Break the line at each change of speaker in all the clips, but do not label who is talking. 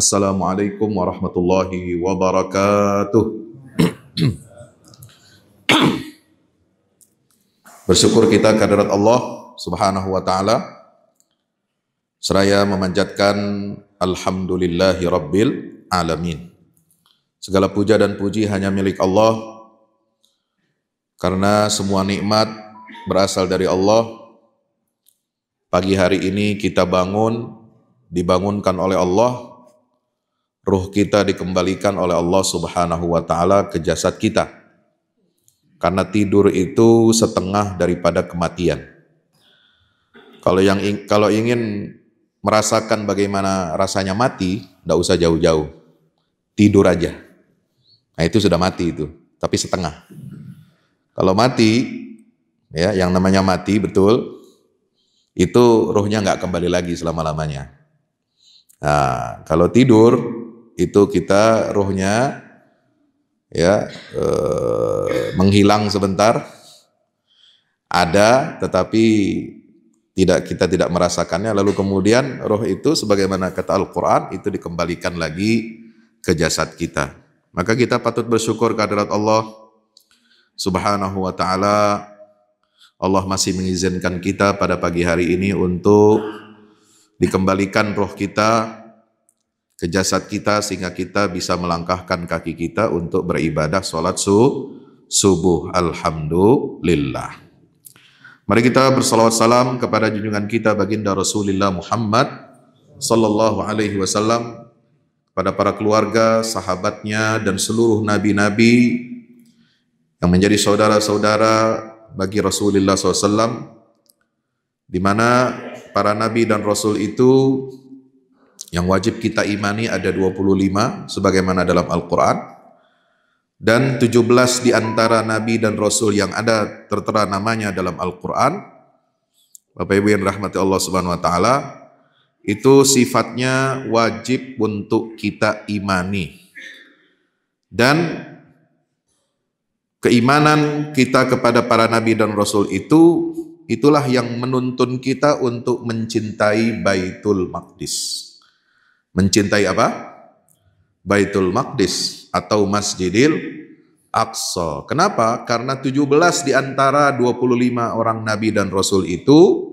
Assalamualaikum warahmatullahi wabarakatuh. Bersyukur kita kehadirat Allah Subhanahu wa taala seraya memanjatkan alhamdulillahi rabbil alamin. Segala puja dan puji hanya milik Allah karena semua nikmat berasal dari Allah. Pagi hari ini kita bangun dibangunkan oleh Allah Ruh kita dikembalikan oleh Allah Subhanahu wa taala ke jasad kita. Karena tidur itu setengah daripada kematian. Kalau yang kalau ingin merasakan bagaimana rasanya mati, tidak usah jauh-jauh. Tidur aja. Nah itu sudah mati itu, tapi setengah. Kalau mati, ya yang namanya mati betul, itu ruhnya nggak kembali lagi selama-lamanya. Nah, kalau tidur, itu kita rohnya ya e, menghilang sebentar ada tetapi tidak kita tidak merasakannya lalu kemudian roh itu sebagaimana kata Al-Qur'an itu dikembalikan lagi ke jasad kita maka kita patut bersyukur kehadirat Allah Subhanahu wa taala Allah masih mengizinkan kita pada pagi hari ini untuk dikembalikan roh kita ke jasad kita sehingga kita bisa melangkahkan kaki kita untuk beribadah sholat su, subuh. Alhamdulillah. Mari kita bersalawat salam kepada junjungan kita baginda Rasulullah Muhammad sallallahu alaihi wasallam kepada para keluarga, sahabatnya dan seluruh nabi-nabi yang menjadi saudara-saudara bagi Rasulullah SAW, di mana para nabi dan rasul itu yang wajib kita imani ada 25 sebagaimana dalam Al-Qur'an dan 17 di antara nabi dan rasul yang ada tertera namanya dalam Al-Qur'an. Bapak Ibu yang rahmati Allah Subhanahu wa taala, itu sifatnya wajib untuk kita imani. Dan keimanan kita kepada para nabi dan rasul itu itulah yang menuntun kita untuk mencintai Baitul Maqdis. Mencintai apa? Baitul Maqdis atau Masjidil Aqsa. Kenapa? Karena 17 di antara 25 orang nabi dan rasul itu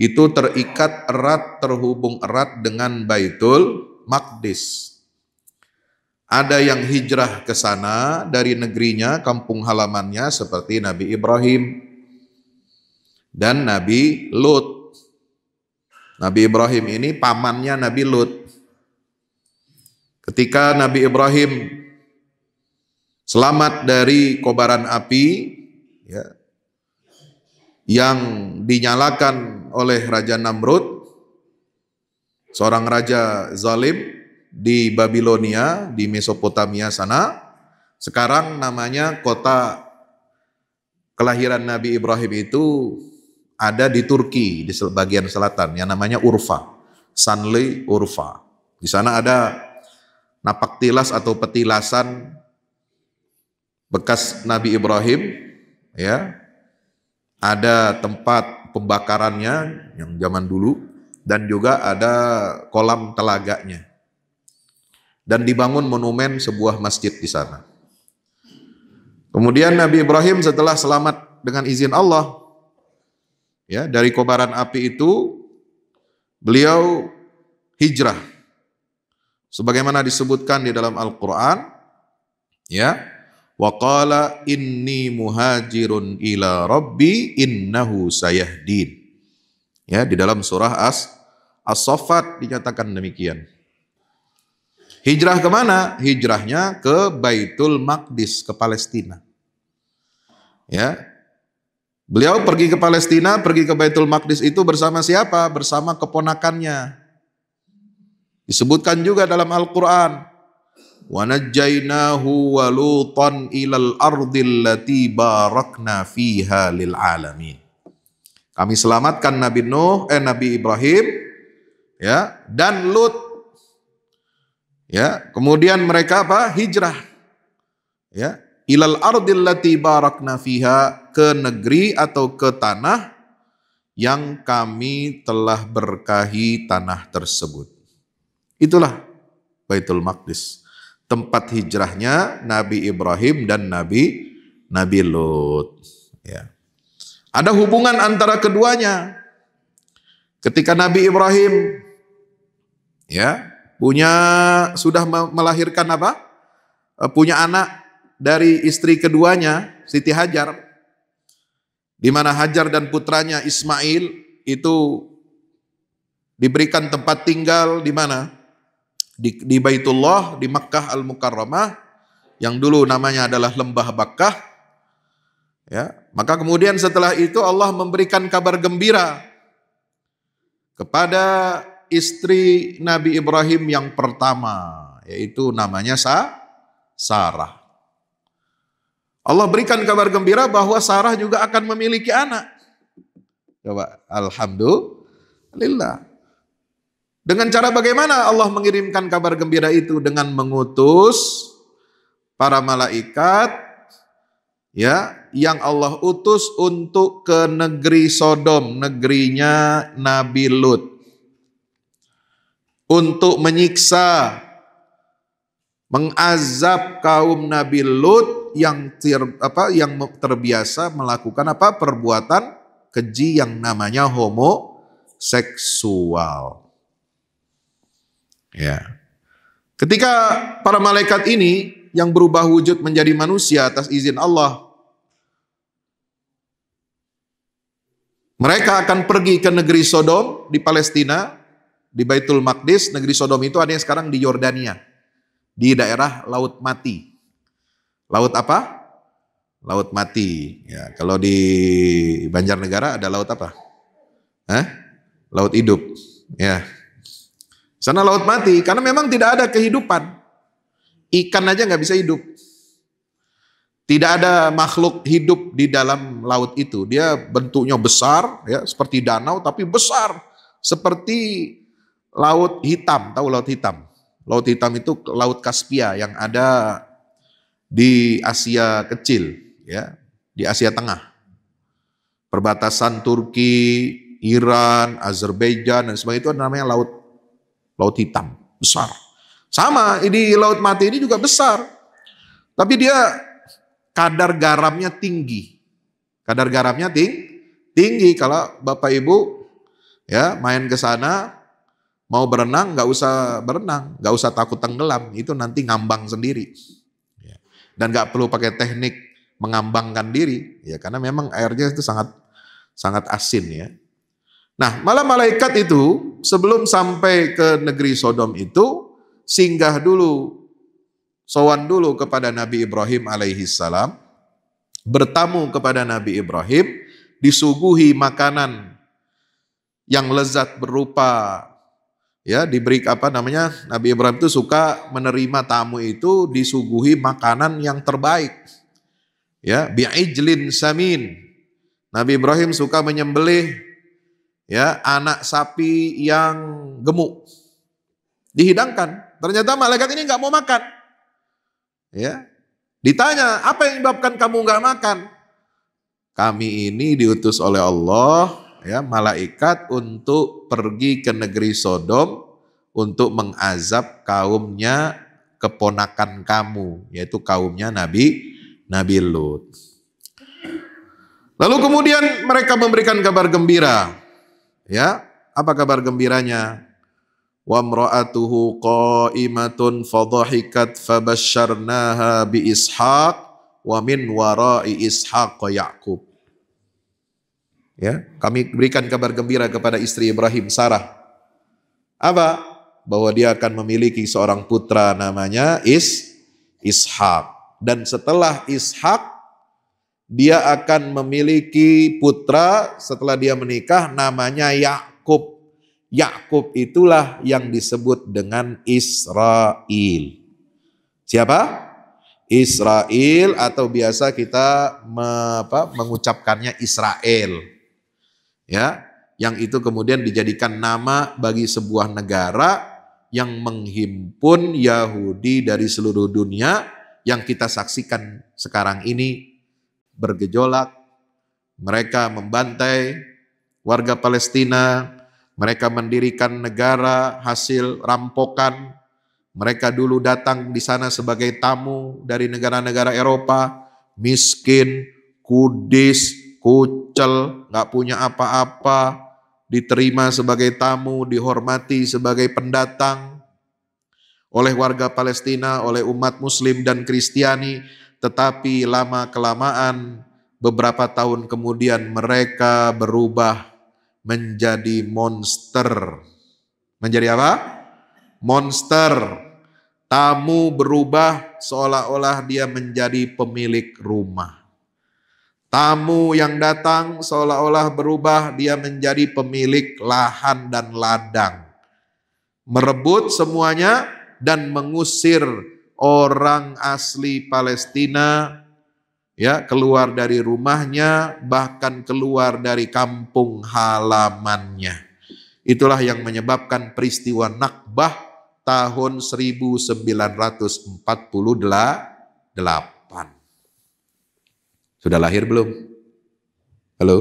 itu terikat erat terhubung erat dengan Baitul Maqdis. Ada yang hijrah ke sana dari negerinya, kampung halamannya seperti Nabi Ibrahim dan Nabi Lut. Nabi Ibrahim ini pamannya Nabi Lut. Ketika Nabi Ibrahim selamat dari kobaran api ya, yang dinyalakan oleh Raja Namrud, seorang raja zalim di Babilonia, di Mesopotamia sana. Sekarang namanya kota kelahiran Nabi Ibrahim itu ada di Turki, di bagian selatan, yang namanya Urfa. Sanli Urfa. Di sana ada napak tilas atau petilasan bekas Nabi Ibrahim ya ada tempat pembakarannya yang zaman dulu dan juga ada kolam telaganya dan dibangun monumen sebuah masjid di sana. Kemudian Nabi Ibrahim setelah selamat dengan izin Allah ya dari kobaran api itu beliau hijrah Sebagaimana disebutkan di dalam Al-Qur'an ya. Wa qala inni muhajirun ila rabbi innahu sayahdin. Ya, di dalam surah As As-Saffat dinyatakan demikian. Hijrah ke mana? Hijrahnya ke Baitul Maqdis, ke Palestina. Ya, Beliau pergi ke Palestina, pergi ke Baitul Maqdis itu bersama siapa? Bersama keponakannya. Disebutkan juga dalam Al-Quran. وَنَجَّيْنَاهُ وَلُوطًا إِلَى الْأَرْضِ الَّتِي بَارَكْنَا فِيهَا لِلْعَالَمِينَ Kami selamatkan Nabi Nuh, eh Nabi Ibrahim, ya, dan Lut. Ya, kemudian mereka apa? Hijrah. Ya, ilal ardil lati barakna fiha ke negeri atau ke tanah yang kami telah berkahi tanah tersebut. Itulah Baitul Maqdis. Tempat hijrahnya Nabi Ibrahim dan Nabi Nabi Lut. Ya. Ada hubungan antara keduanya. Ketika Nabi Ibrahim ya punya sudah melahirkan apa? Eh, punya anak dari istri keduanya Siti Hajar. Di mana Hajar dan putranya Ismail itu diberikan tempat tinggal di mana? di, di Baitullah di Mekkah Al Mukarramah yang dulu namanya adalah Lembah Bakkah ya maka kemudian setelah itu Allah memberikan kabar gembira kepada istri Nabi Ibrahim yang pertama yaitu namanya Sa Sarah Allah berikan kabar gembira bahwa Sarah juga akan memiliki anak coba alhamdulillah dengan cara bagaimana Allah mengirimkan kabar gembira itu dengan mengutus para malaikat ya yang Allah utus untuk ke negeri Sodom, negerinya Nabi Lut untuk menyiksa mengazab kaum Nabi Lut yang ter, apa yang terbiasa melakukan apa perbuatan keji yang namanya homo seksual. Ya. Ketika para malaikat ini yang berubah wujud menjadi manusia atas izin Allah, mereka akan pergi ke negeri Sodom di Palestina, di Baitul Maqdis. Negeri Sodom itu ada yang sekarang di Yordania, di daerah Laut Mati. Laut apa? Laut Mati. Ya, kalau di Banjarnegara ada laut apa? Hah? Laut hidup. Ya. Sana laut mati karena memang tidak ada kehidupan. Ikan aja nggak bisa hidup. Tidak ada makhluk hidup di dalam laut itu. Dia bentuknya besar ya seperti danau tapi besar seperti laut hitam. Tahu laut hitam? Laut hitam itu laut Kaspia yang ada di Asia kecil ya, di Asia Tengah. Perbatasan Turki, Iran, Azerbaijan dan sebagainya itu namanya laut laut hitam, besar. Sama, ini laut mati ini juga besar. Tapi dia kadar garamnya tinggi. Kadar garamnya tinggi. tinggi. Kalau Bapak Ibu ya main ke sana mau berenang nggak usah berenang, nggak usah takut tenggelam, itu nanti ngambang sendiri. Ya. Dan nggak perlu pakai teknik mengambangkan diri, ya karena memang airnya itu sangat sangat asin ya. Nah, malah malaikat itu sebelum sampai ke negeri Sodom itu singgah dulu sowan dulu kepada Nabi Ibrahim alaihi salam, bertamu kepada Nabi Ibrahim, disuguhi makanan yang lezat berupa ya diberi apa namanya Nabi Ibrahim itu suka menerima tamu itu disuguhi makanan yang terbaik ya bi'ijlin samin Nabi Ibrahim suka menyembelih ya anak sapi yang gemuk dihidangkan ternyata malaikat ini nggak mau makan ya ditanya apa yang menyebabkan kamu nggak makan kami ini diutus oleh Allah ya malaikat untuk pergi ke negeri Sodom untuk mengazab kaumnya keponakan kamu yaitu kaumnya Nabi Nabi Lut. Lalu kemudian mereka memberikan kabar gembira Ya, apa kabar gembiranya? Wa mra'atuhu qa'imatun fadhahikat fabasyarnaha bi Ishaq wa min wara'i Ishaq Ya'qub. Ya, kami berikan kabar gembira kepada istri Ibrahim Sarah. Apa? Bahwa dia akan memiliki seorang putra namanya Is Ishak. Dan setelah Ishak dia akan memiliki putra setelah dia menikah namanya Yakub. Yakub itulah yang disebut dengan Israel. Siapa? Israel atau biasa kita me, apa, mengucapkannya Israel. Ya, yang itu kemudian dijadikan nama bagi sebuah negara yang menghimpun Yahudi dari seluruh dunia yang kita saksikan sekarang ini bergejolak, mereka membantai warga Palestina, mereka mendirikan negara hasil rampokan. Mereka dulu datang di sana sebagai tamu dari negara-negara Eropa, miskin, kudis, kucel, nggak punya apa-apa, diterima sebagai tamu, dihormati sebagai pendatang oleh warga Palestina, oleh umat Muslim dan Kristiani tetapi lama-kelamaan beberapa tahun kemudian mereka berubah menjadi monster. Menjadi apa? Monster. Tamu berubah seolah-olah dia menjadi pemilik rumah. Tamu yang datang seolah-olah berubah dia menjadi pemilik lahan dan ladang. Merebut semuanya dan mengusir orang asli Palestina ya keluar dari rumahnya bahkan keluar dari kampung halamannya. Itulah yang menyebabkan peristiwa Nakbah tahun 1948. Sudah lahir belum? Halo?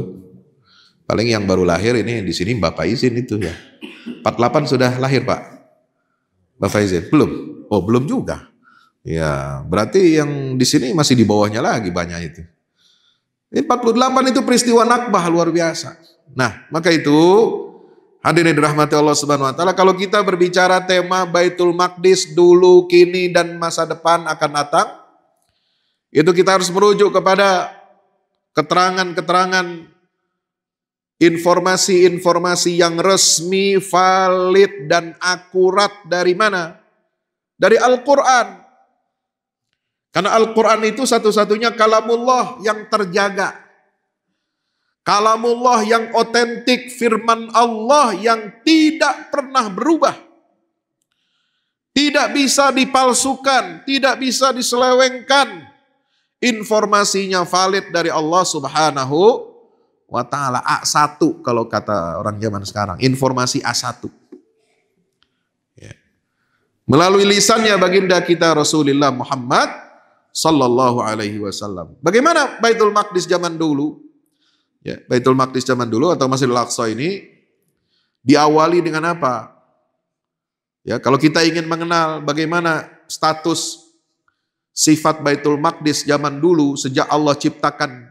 Paling yang baru lahir ini di sini Bapak izin itu ya. 48 sudah lahir Pak? Bapak izin? Belum? Oh belum juga. Ya, berarti yang di sini masih di bawahnya lagi banyak itu. Ini 48 itu peristiwa Nakbah luar biasa. Nah, maka itu hadirin dirahmati Allah Subhanahu wa taala, kalau kita berbicara tema Baitul Maqdis dulu, kini dan masa depan akan datang, itu kita harus merujuk kepada keterangan-keterangan informasi-informasi yang resmi, valid dan akurat dari mana? Dari Al-Qur'an. Karena Al-Quran itu satu-satunya kalamullah yang terjaga. Kalamullah yang otentik, firman Allah yang tidak pernah berubah. Tidak bisa dipalsukan, tidak bisa diselewengkan. Informasinya valid dari Allah subhanahu wa ta'ala. A1 kalau kata orang zaman sekarang, informasi A1. Ya. Melalui lisannya baginda kita Rasulullah Muhammad sallallahu alaihi wasallam. Bagaimana Baitul Maqdis zaman dulu? Ya, Baitul Maqdis zaman dulu atau masih Aqsa ini diawali dengan apa? Ya, kalau kita ingin mengenal bagaimana status sifat Baitul Maqdis zaman dulu sejak Allah ciptakan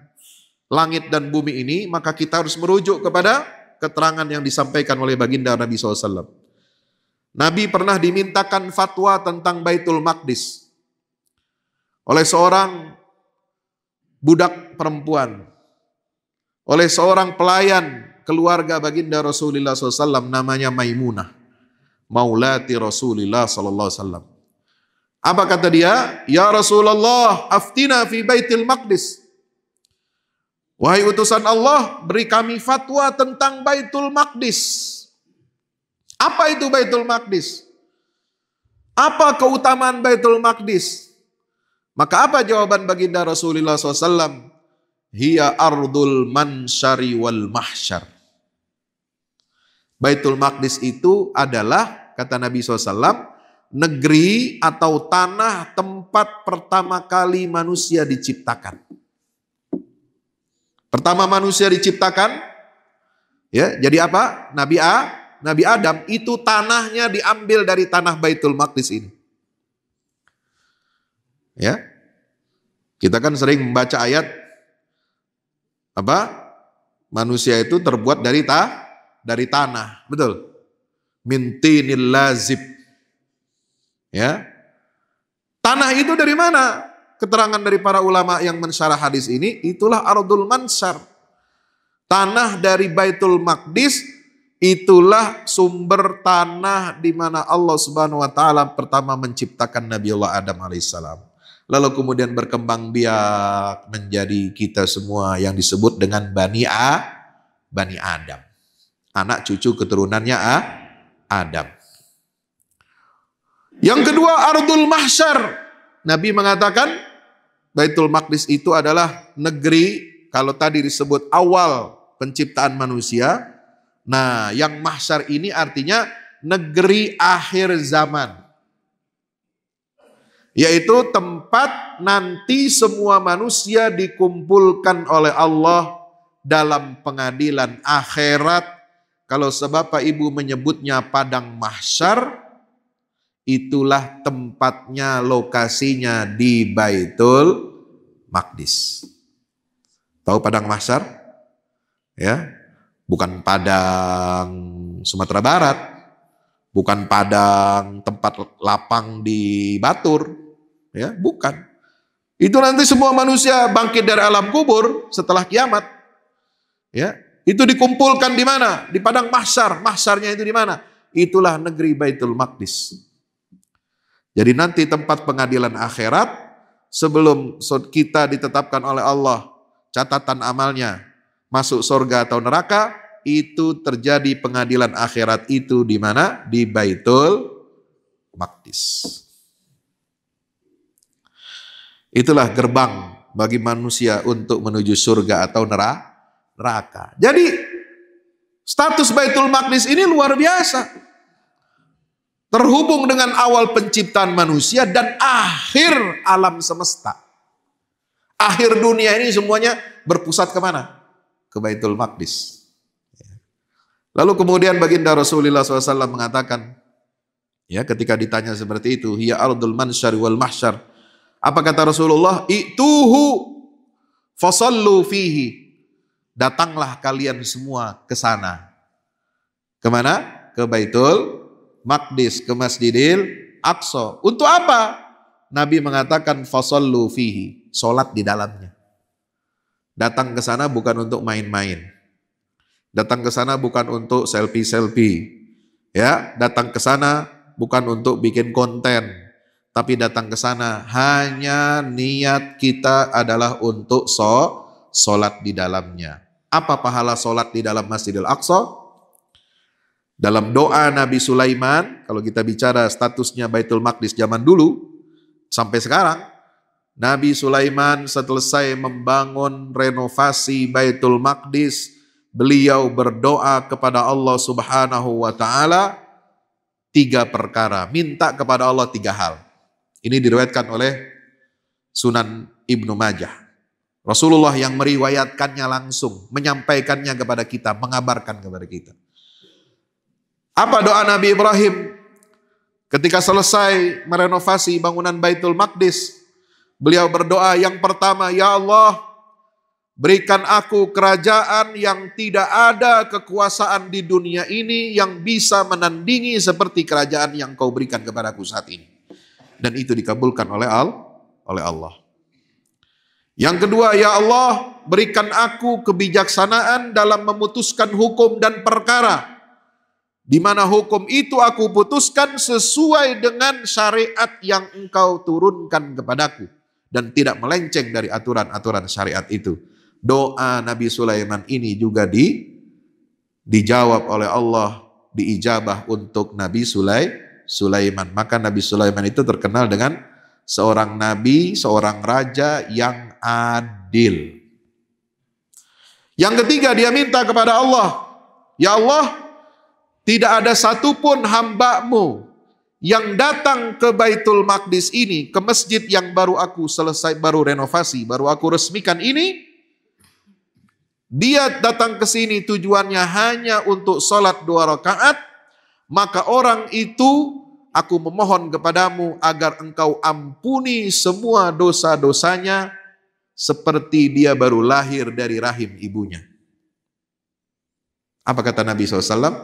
langit dan bumi ini, maka kita harus merujuk kepada keterangan yang disampaikan oleh baginda Nabi SAW. Nabi pernah dimintakan fatwa tentang Baitul Maqdis oleh seorang budak perempuan, oleh seorang pelayan keluarga baginda Rasulullah SAW namanya Maimunah. Maulati Rasulullah SAW. Apa kata dia? Ya Rasulullah, aftina fi baitil maqdis. Wahai utusan Allah, beri kami fatwa tentang Baitul Maqdis. Apa itu Baitul Maqdis? Apa keutamaan Baitul Maqdis? Maka apa jawaban baginda Rasulullah SAW? Hiya ardul mansyari wal mahsyar. Baitul Maqdis itu adalah, kata Nabi SAW, negeri atau tanah tempat pertama kali manusia diciptakan. Pertama manusia diciptakan, ya, jadi apa? Nabi A, Nabi Adam itu tanahnya diambil dari tanah Baitul Maqdis ini. Ya. Kita kan sering membaca ayat apa? Manusia itu terbuat dari ta dari tanah, betul? Mintinil lazib. Ya. Tanah itu dari mana? Keterangan dari para ulama yang mensyarah hadis ini, itulah ardul mansar. Tanah dari Baitul Maqdis itulah sumber tanah di mana Allah Subhanahu wa taala pertama menciptakan Nabi Allah Adam alaihissalam lalu kemudian berkembang biak menjadi kita semua yang disebut dengan Bani A, Bani Adam. Anak cucu keturunannya A, Adam. Yang kedua Ardul Mahsyar. Nabi mengatakan Baitul Maqdis itu adalah negeri kalau tadi disebut awal penciptaan manusia. Nah, yang mahsyar ini artinya negeri akhir zaman yaitu tempat nanti semua manusia dikumpulkan oleh Allah dalam pengadilan akhirat. Kalau sebab Pak ibu menyebutnya padang mahsyar, itulah tempatnya lokasinya di Baitul Maqdis. Tahu padang mahsyar? Ya, bukan padang Sumatera Barat, bukan padang, tempat lapang di Batur, ya, bukan. Itu nanti semua manusia bangkit dari alam kubur setelah kiamat. Ya, itu dikumpulkan di mana? Di padang mahsyar. Mahsyarnya itu di mana? Itulah negeri Baitul Maqdis. Jadi nanti tempat pengadilan akhirat sebelum kita ditetapkan oleh Allah catatan amalnya masuk surga atau neraka itu terjadi pengadilan akhirat itu di mana? Di Baitul Maqdis. Itulah gerbang bagi manusia untuk menuju surga atau neraka. Jadi status Baitul Maqdis ini luar biasa. Terhubung dengan awal penciptaan manusia dan akhir alam semesta. Akhir dunia ini semuanya berpusat kemana? Ke Baitul Maqdis. Lalu kemudian baginda Rasulullah SAW mengatakan, ya ketika ditanya seperti itu, hiya ardul mansyar wal mahsyar. Apa kata Rasulullah? Ituhu fasallu fihi. Datanglah kalian semua ke sana. Kemana? Ke Baitul Maqdis, ke Masjidil Aqsa. Untuk apa? Nabi mengatakan fasallu fihi. Solat di dalamnya. Datang ke sana bukan untuk main-main Datang ke sana bukan untuk selfie-selfie. Ya, datang ke sana bukan untuk bikin konten, tapi datang ke sana hanya niat kita adalah untuk so, di dalamnya. Apa pahala sholat di dalam Masjidil Aqsa? Dalam doa Nabi Sulaiman, kalau kita bicara statusnya Baitul Maqdis zaman dulu sampai sekarang, Nabi Sulaiman selesai membangun renovasi Baitul Maqdis, beliau berdoa kepada Allah Subhanahu wa taala tiga perkara, minta kepada Allah tiga hal. Ini diriwayatkan oleh Sunan Ibnu Majah. Rasulullah yang meriwayatkannya langsung, menyampaikannya kepada kita, mengabarkan kepada kita. Apa doa Nabi Ibrahim ketika selesai merenovasi bangunan Baitul Maqdis? Beliau berdoa yang pertama, "Ya Allah, Berikan aku kerajaan yang tidak ada kekuasaan di dunia ini yang bisa menandingi seperti kerajaan yang kau berikan kepadaku saat ini. Dan itu dikabulkan oleh Al, oleh Allah. Yang kedua, ya Allah, berikan aku kebijaksanaan dalam memutuskan hukum dan perkara. Di mana hukum itu aku putuskan sesuai dengan syariat yang engkau turunkan kepadaku. Dan tidak melenceng dari aturan-aturan syariat itu. Doa Nabi Sulaiman ini juga di dijawab oleh Allah diijabah untuk Nabi Sulai, Sulaiman. Maka Nabi Sulaiman itu terkenal dengan seorang nabi, seorang raja yang adil. Yang ketiga dia minta kepada Allah, Ya Allah, tidak ada satupun hambamu yang datang ke Baitul Maqdis ini, ke masjid yang baru aku selesai, baru renovasi, baru aku resmikan ini, dia datang ke sini tujuannya hanya untuk sholat dua rakaat, maka orang itu aku memohon kepadamu agar engkau ampuni semua dosa-dosanya seperti dia baru lahir dari rahim ibunya. Apa kata Nabi SAW?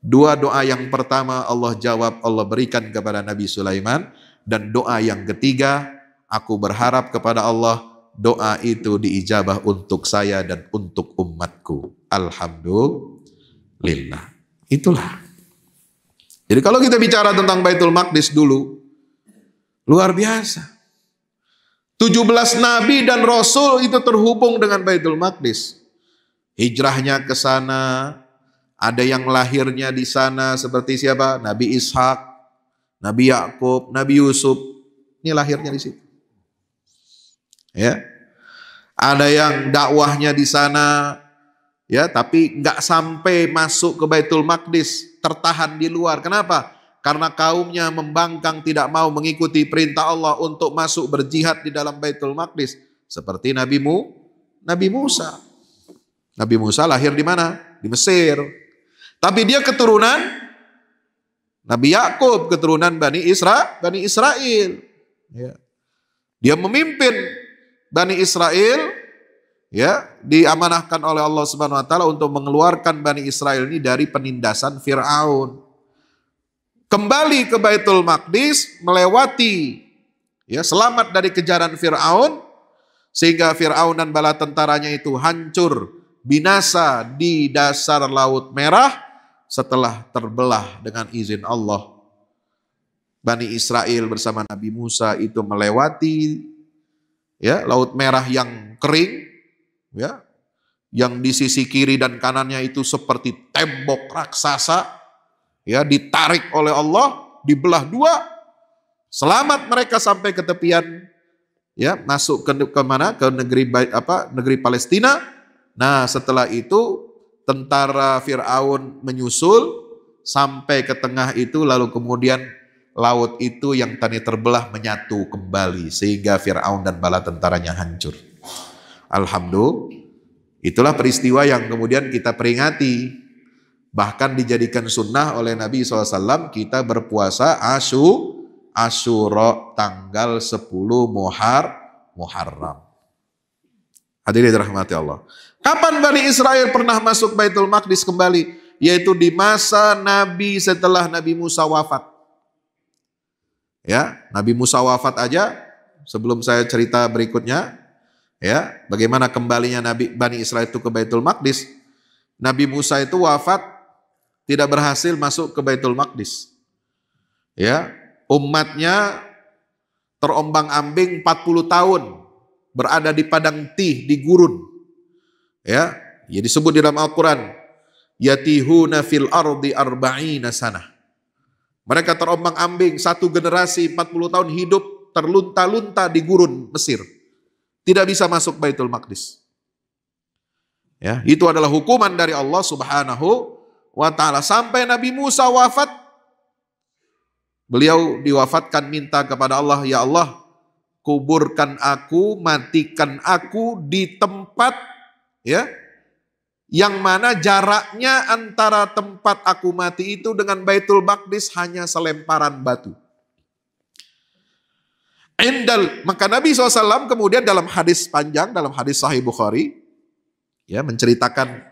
Dua doa yang pertama Allah jawab, Allah berikan kepada Nabi Sulaiman. Dan doa yang ketiga, aku berharap kepada Allah, doa itu diijabah untuk saya dan untuk umatku. Alhamdulillah. Itulah.
Jadi kalau kita bicara tentang Baitul
Maqdis dulu, luar biasa. 17 nabi dan rasul itu terhubung dengan Baitul Maqdis. Hijrahnya ke sana, ada yang lahirnya di sana seperti siapa? Nabi Ishak, Nabi Yakub, Nabi Yusuf. Ini lahirnya di situ. Ya. Ada yang dakwahnya di sana ya, tapi nggak sampai masuk ke Baitul Maqdis, tertahan di luar. Kenapa? Karena kaumnya membangkang tidak mau mengikuti perintah Allah untuk masuk berjihad di dalam Baitul Maqdis seperti Nabi Mu, Nabi Musa. Nabi Musa lahir di mana? Di Mesir. Tapi dia keturunan Nabi Yakub keturunan Bani Isra, Bani Israel. Ya. Dia memimpin Bani Israel ya diamanahkan oleh Allah Subhanahu wa taala untuk mengeluarkan Bani Israel ini dari penindasan Firaun. Kembali ke Baitul Maqdis melewati ya selamat dari kejaran Firaun sehingga Firaun dan bala tentaranya itu hancur binasa di dasar laut merah setelah terbelah dengan izin Allah. Bani Israel bersama Nabi Musa itu melewati ya laut merah yang hmm. kering ya yang di sisi kiri dan kanannya itu seperti tembok raksasa ya ditarik oleh Allah dibelah dua selamat mereka sampai ke tepian ya masuk ke, ke mana ke negeri apa negeri Palestina nah setelah itu tentara Firaun menyusul sampai ke tengah itu lalu kemudian laut itu yang tadi terbelah menyatu kembali sehingga Firaun dan bala tentaranya hancur. Alhamdulillah. Itulah peristiwa yang kemudian kita peringati. Bahkan dijadikan sunnah oleh Nabi SAW kita berpuasa asu asuro tanggal 10 Muhar Muharram. Hadirin dirahmati Allah. Kapan Bani Israel pernah masuk Baitul Maqdis kembali? Yaitu di masa Nabi setelah Nabi Musa wafat. Ya, Nabi Musa wafat aja sebelum saya cerita berikutnya ya, bagaimana kembalinya Nabi Bani Israel itu ke Baitul Maqdis. Nabi Musa itu wafat tidak berhasil masuk ke Baitul Maqdis. Ya, umatnya terombang-ambing 40 tahun berada di padang tih di gurun. Ya, jadi ya disebut di dalam Al-Qur'an yatihuna fil ardi arba'ina sanah mereka terombang ambing satu generasi 40 tahun hidup terlunta-lunta di gurun Mesir. Tidak bisa masuk Baitul Maqdis. Ya, itu adalah hukuman dari Allah Subhanahu wa taala sampai Nabi Musa wafat beliau diwafatkan minta kepada Allah ya Allah kuburkan aku matikan aku di tempat ya yang mana jaraknya antara tempat aku mati itu dengan Baitul Baqdis hanya selemparan batu. Indal, maka Nabi SAW kemudian dalam hadis panjang, dalam hadis Sahih Bukhari, ya menceritakan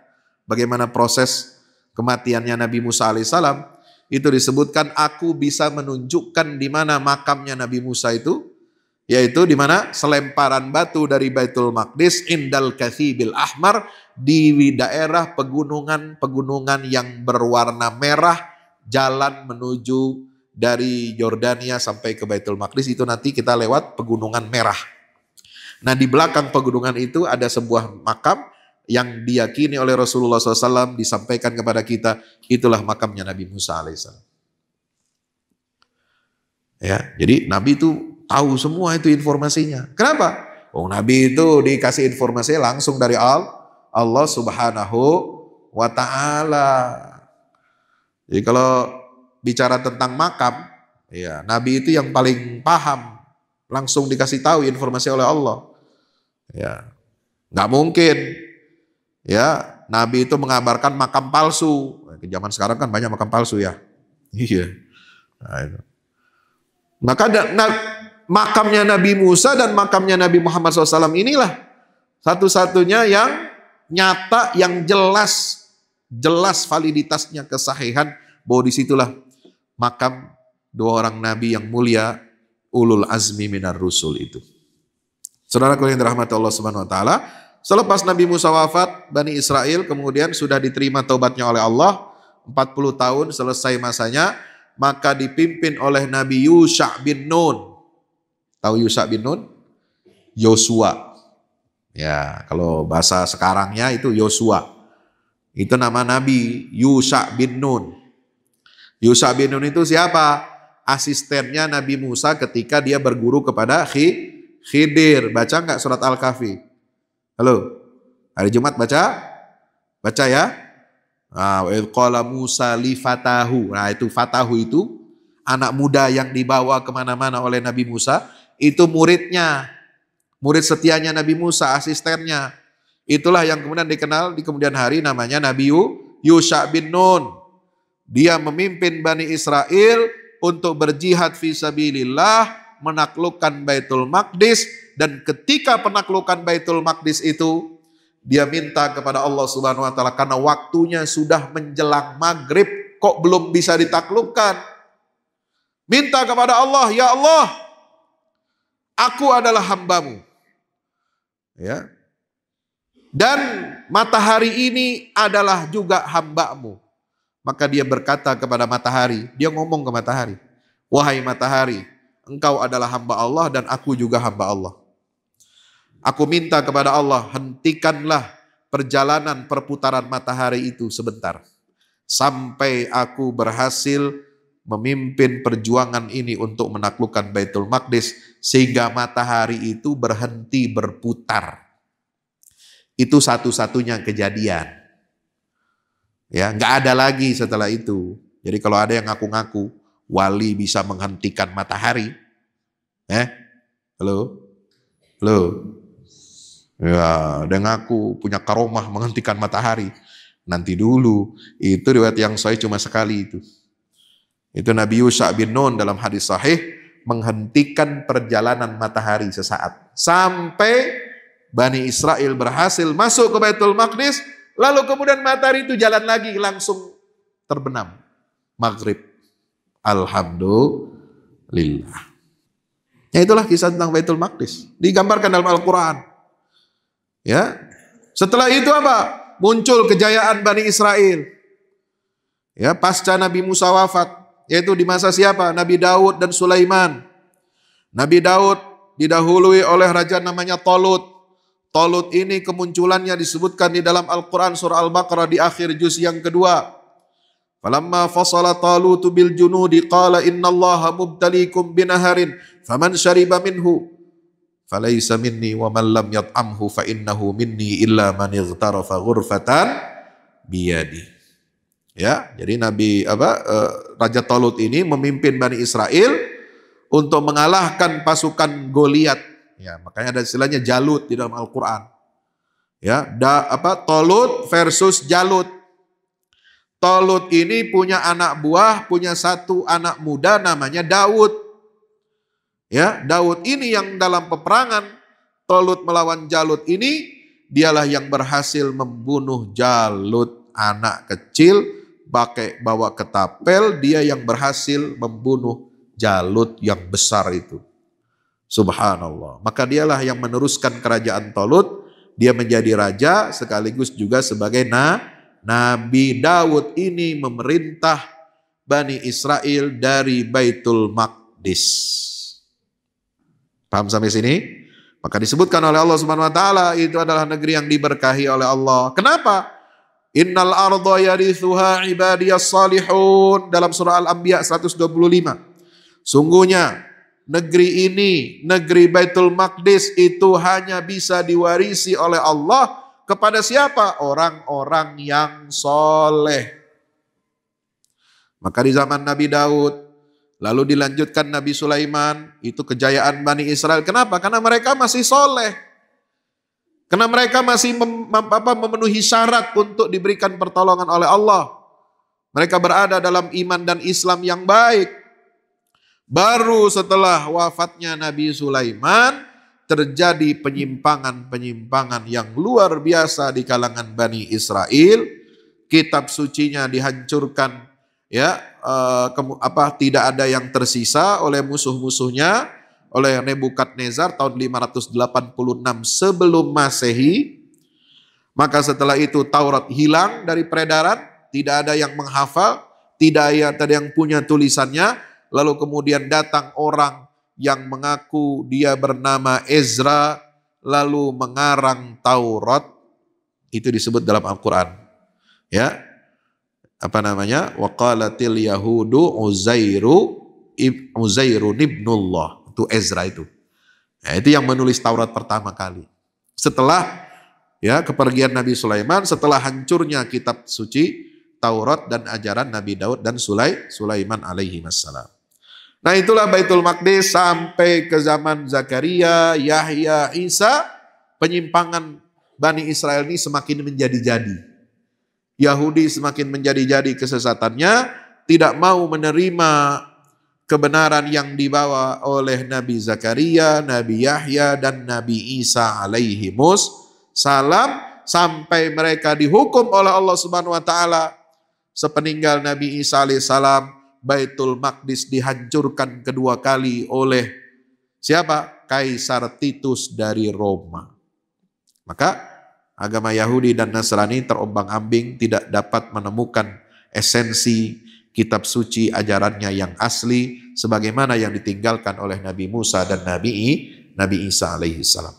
bagaimana proses kematiannya Nabi Musa alaihissalam, itu disebutkan aku bisa menunjukkan di mana makamnya Nabi Musa itu yaitu di mana selemparan batu dari Baitul Maqdis Indal Kathibil Ahmar di daerah pegunungan-pegunungan yang berwarna merah jalan menuju dari Yordania sampai ke Baitul Maqdis itu nanti kita lewat pegunungan merah. Nah di belakang pegunungan itu ada sebuah makam yang diyakini oleh Rasulullah SAW disampaikan kepada kita itulah makamnya Nabi Musa alaihissalam. Ya, jadi Nabi itu Tahu semua itu informasinya. Kenapa? Oh, Nabi itu dikasih informasi langsung dari Allah Subhanahu wa taala. Jadi kalau bicara tentang makam, ya Nabi itu yang paling paham, langsung dikasih tahu informasi oleh Allah. Ya. Nggak mungkin ya Nabi itu mengabarkan makam palsu. Zaman sekarang kan banyak makam palsu ya. Iya. Nah, itu. Maka makamnya Nabi Musa dan makamnya Nabi Muhammad SAW inilah satu-satunya yang nyata, yang jelas, jelas validitasnya kesahihan bahwa disitulah makam dua orang Nabi yang mulia ulul azmi minar rusul itu. Saudara yang dirahmati Allah Subhanahu wa taala, selepas Nabi Musa wafat, Bani Israel kemudian sudah diterima taubatnya oleh Allah 40 tahun selesai masanya, maka dipimpin oleh Nabi Yusha bin Nun Tahu Yusak bin Nun? Yosua. Ya, kalau bahasa sekarangnya itu Yosua. Itu nama nabi Yusak bin Nun. Yusak bin Nun itu siapa? Asistennya Nabi Musa ketika dia berguru kepada Khidir. Baca nggak surat Al-Kahfi? Halo. Hari Jumat baca? Baca ya. Nah, Musa li fatahu. Nah, itu fatahu itu anak muda yang dibawa kemana-mana oleh Nabi Musa itu muridnya, murid setianya Nabi Musa, asistennya. Itulah yang kemudian dikenal di kemudian hari namanya Nabi Yusha bin Nun. Dia memimpin Bani Israel untuk berjihad visabilillah, menaklukkan Baitul Maqdis, dan ketika penaklukan Baitul Maqdis itu, dia minta kepada Allah Subhanahu wa taala karena waktunya sudah menjelang maghrib kok belum bisa ditaklukkan. Minta kepada Allah, ya Allah, Aku adalah hambamu. Ya. Dan matahari ini adalah juga hambamu. Maka dia berkata kepada matahari, dia ngomong ke matahari, "Wahai matahari, engkau adalah hamba Allah dan aku juga hamba Allah. Aku minta kepada Allah, hentikanlah perjalanan perputaran matahari itu sebentar sampai aku berhasil memimpin perjuangan ini untuk menaklukkan Baitul Maqdis sehingga matahari itu berhenti berputar. Itu satu-satunya kejadian. Ya, nggak ada lagi setelah itu. Jadi kalau ada yang ngaku-ngaku wali bisa menghentikan matahari, eh, halo, halo, ya, ada yang ngaku punya karomah menghentikan matahari. Nanti dulu, itu riwayat yang saya cuma sekali itu. Itu Nabi Yusuf bin Nun dalam hadis sahih menghentikan perjalanan matahari sesaat sampai Bani Israel berhasil masuk ke Baitul Maqdis lalu kemudian matahari itu jalan lagi langsung terbenam maghrib alhamdulillah ya itulah kisah tentang Baitul Maqdis digambarkan dalam Al-Qur'an ya setelah itu apa muncul kejayaan Bani Israel ya pasca Nabi Musa wafat yaitu di masa siapa? Nabi Daud dan Sulaiman. Nabi Daud didahului oleh raja namanya Tolut. Tolut ini kemunculannya disebutkan di dalam Al-Quran surah Al-Baqarah di akhir juz yang kedua. Falamma fasala Talut bil junudi qala allaha mubtalikum binaharin faman syariba minhu falaysa minni wa man lam yat'amhu fa innahu minni illa man ightarafa ghurfatan biyadi. Ya, jadi Nabi apa eh, Raja Tolut ini memimpin Bani Israel untuk mengalahkan pasukan Goliat. Ya, makanya ada istilahnya Jalut di dalam Al-Qur'an. Ya, da, apa Tolut versus Jalut. Tolut ini punya anak buah, punya satu anak muda namanya Daud. Ya, Daud ini yang dalam peperangan Tolut melawan Jalut ini dialah yang berhasil membunuh Jalut anak kecil pakai bawa ketapel dia yang berhasil membunuh Jalut yang besar itu. Subhanallah. Maka dialah yang meneruskan kerajaan Tolut, dia menjadi raja sekaligus juga sebagai na Nabi Dawud ini memerintah Bani Israel dari Baitul Maqdis. Paham sampai sini? Maka disebutkan oleh Allah Subhanahu wa taala itu adalah negeri yang diberkahi oleh Allah. Kenapa? Innal arda yarithuha ibadiyas salihun dalam surah Al-Anbiya 125. Sungguhnya negeri ini, negeri Baitul Maqdis itu hanya bisa diwarisi oleh Allah kepada siapa? Orang-orang yang soleh. Maka di zaman Nabi Daud, lalu dilanjutkan Nabi Sulaiman, itu kejayaan Bani Israel. Kenapa? Karena mereka masih soleh. Karena mereka masih mem, apa, memenuhi syarat untuk diberikan pertolongan oleh Allah. Mereka berada dalam iman dan Islam yang baik. Baru setelah wafatnya Nabi Sulaiman, terjadi penyimpangan-penyimpangan yang luar biasa di kalangan Bani Israel. Kitab sucinya dihancurkan, ya eh, apa tidak ada yang tersisa oleh musuh-musuhnya oleh Nebukadnezar tahun 586 sebelum Masehi. Maka setelah itu Taurat hilang dari peredaran, tidak ada yang menghafal, tidak ada yang punya tulisannya. Lalu kemudian datang orang yang mengaku dia bernama Ezra, lalu mengarang Taurat. Itu disebut dalam Al-Quran. Ya, apa namanya? Waqalatil Yahudu Uzairu Uzairun ibnullah waktu Ezra itu. Nah, itu yang menulis Taurat pertama kali. Setelah ya kepergian Nabi Sulaiman, setelah hancurnya kitab suci Taurat dan ajaran Nabi Daud dan Sulai, Sulaiman alaihi wassalam. Nah itulah Baitul Maqdis sampai ke zaman Zakaria, Yahya, Isa, penyimpangan Bani Israel ini semakin menjadi-jadi. Yahudi semakin menjadi-jadi kesesatannya, tidak mau menerima kebenaran yang dibawa oleh Nabi Zakaria, Nabi Yahya dan Nabi Isa alaihi salam sampai mereka dihukum oleh Allah Subhanahu wa taala. Sepeninggal Nabi Isa alaihi salam, Baitul Maqdis dihancurkan kedua kali oleh siapa? Kaisar Titus dari Roma. Maka agama Yahudi dan Nasrani terombang-ambing tidak dapat menemukan esensi kitab suci ajarannya yang asli sebagaimana yang ditinggalkan oleh Nabi Musa dan Nabi I, Nabi Isa alaihi salam.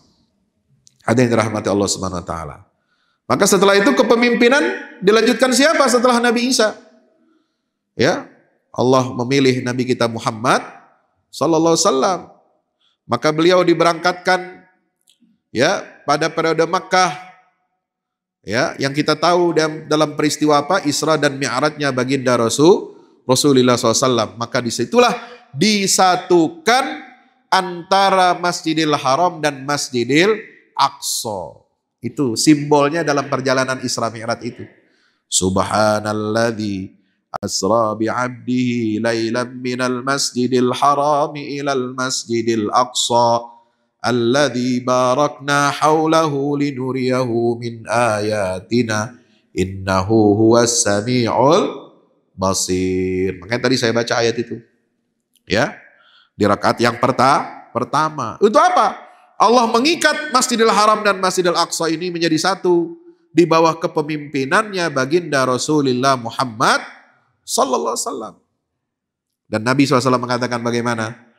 Ada yang dirahmati Allah Subhanahu wa taala. Maka setelah itu kepemimpinan dilanjutkan siapa setelah Nabi Isa? Ya, Allah memilih Nabi kita Muhammad sallallahu alaihi wasallam. Maka beliau diberangkatkan ya pada periode Makkah Ya, yang kita tahu dalam, peristiwa apa Isra dan Mi'rajnya baginda Rasul Rasulullah SAW. Maka disitulah disatukan antara Masjidil Haram dan Masjidil Aqsa. Itu simbolnya dalam perjalanan Isra Mi'raj itu. Subhanalladzi asra 'abdihi lailan minal masjidil harami ilal masjidil aqsa الذي barakna حوله linuriyahu min ayatina innahu هو samiul basir. Makanya tadi saya baca ayat itu. Ya. Di rakaat yang perta pertama. Itu apa? Allah mengikat Masjidil Haram dan Masjidil Aqsa ini menjadi satu di bawah kepemimpinannya baginda Rasulullah Muhammad sallallahu alaihi wasallam. Dan Nabi SAW mengatakan bagaimana?